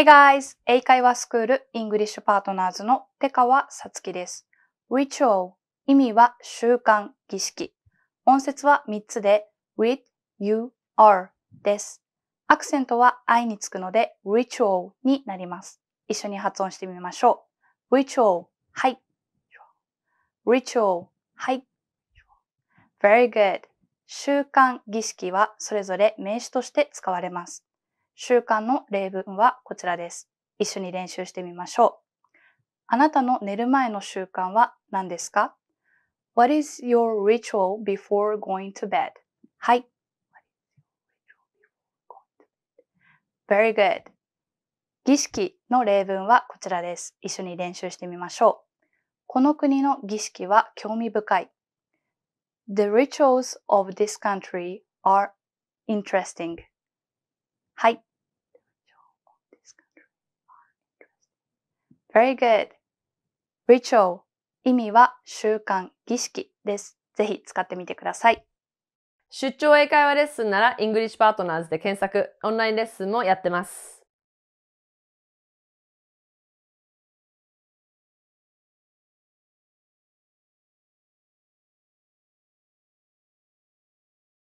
Hey guys! 英会話スクール English Partners の手川さつきです。Ritual 意味は習慣、儀式。音節は3つで r i t h you, are です。アクセントは i につくので ritual になります。一緒に発音してみましょう。ritual はい。ritual はい。very good 習慣、儀式はそれぞれ名詞として使われます。習慣の例文はこちらです。一緒に練習してみましょう。あなたの寝る前の習慣は何ですか ?What is your ritual before going to bed? はい。Very good. 儀式の例文はこちらです。一緒に練習してみましょう。この国の儀式は興味深い。The rituals of this country are interesting. はい。Very good. Ritual 意味は習慣、儀式です。ぜひ使ってみてください。出張英会話レッスンなら English Partners で検索、オンラインレッスンもやってます。